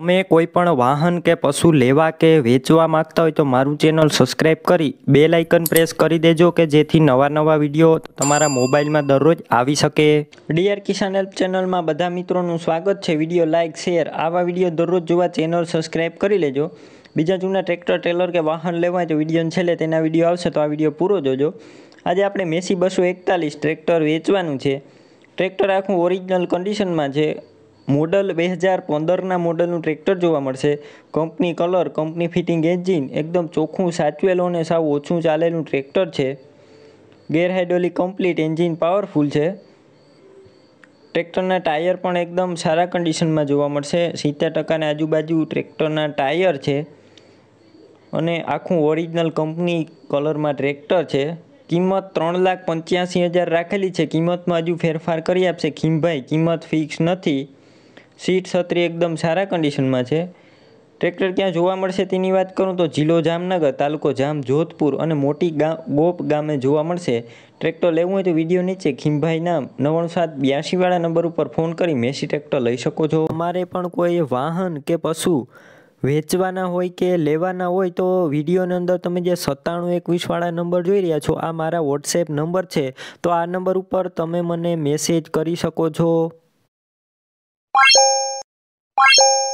તમે કોઈ પણ વાહન કે પશુ લેવા કે વેચવા માંગતા હોય તો મારું ચેનલ સબસ્ક્રાઈબ કરી બે લાઇકન પ્રેસ કરી દેજો કે જેથી નવા નવા વિડીયો તમારા મોબાઈલમાં દરરોજ આવી શકે ડીઆર કિસાન હેલ્પ ચેનલમાં બધા મિત્રોનું સ્વાગત છે વિડીયો લાઇક શેર આવા વિડીયો દરરોજ જોવા ચેનલ સબસ્ક્રાઈબ કરી લેજો બીજા જૂના ટ્રેક્ટર ટ્રેલર કે વાહન લેવા હોય તો વિડીયોને છેલ્લે તેના વિડીયો આવશે તો આ વિડીયો પૂરો જોજો આજે આપણે મેસી બસો એકતાલીસ ટ્રેક્ટર વેચવાનું છે ટ્રેક્ટર આખું ઓરિજિનલ કન્ડિશનમાં છે મોડલ બે હજાર પંદરના મોડલનું ટ્રેક્ટર જોવા મળશે company colour company fitting engine એકદમ ચોખ્ખું સાચવેલું અને સાવ ઓછું ચાલેલું ટ્રેક્ટર છે ગેરહાઇડોલિક કમ્પ્લીટ એન્જિન પાવરફુલ છે ટ્રેક્ટરના ટાયર પણ એકદમ સારા કન્ડિશનમાં જોવા મળશે સિત્તેર ટકાની આજુબાજુ ટ્રેક્ટરના ટાયર છે અને આખું ઓરિજિનલ કંપની કલરમાં ટ્રેક્ટર છે કિંમત ત્રણ લાખ પંચ્યાસી હજાર રાખેલી છે કિંમતમાં હજુ ફેરફાર કરી આપશે ખીમભાઈ કિંમત ફિક્સ નથી સીટ છત્રી એકદમ સારા કન્ડિશનમાં છે ટ્રેક્ટર ક્યાં જોવા મળશે તેની વાત કરું તો જિલ્લો જામનગર તાલુકો જામ જોધપુર અને મોટી ગામ ગોપ ગામે જોવા મળશે ટ્રેક્ટર લેવું હોય તો વિડીયો નીચે ખીમભાઈના નામ સાત બ્યાસીવાળા નંબર ઉપર ફોન કરી મેસી ટ્રેક્ટર લઈ શકો છો અમારે પણ કોઈ વાહન કે પશુ વેચવાના હોય કે લેવાના હોય તો વિડીયોની અંદર તમે જે સત્તાણું એકવીસવાળા નંબર જોઈ રહ્યા છો આ મારા વોટ્સએપ નંબર છે તો આ નંબર ઉપર તમે મને મેસેજ કરી શકો છો you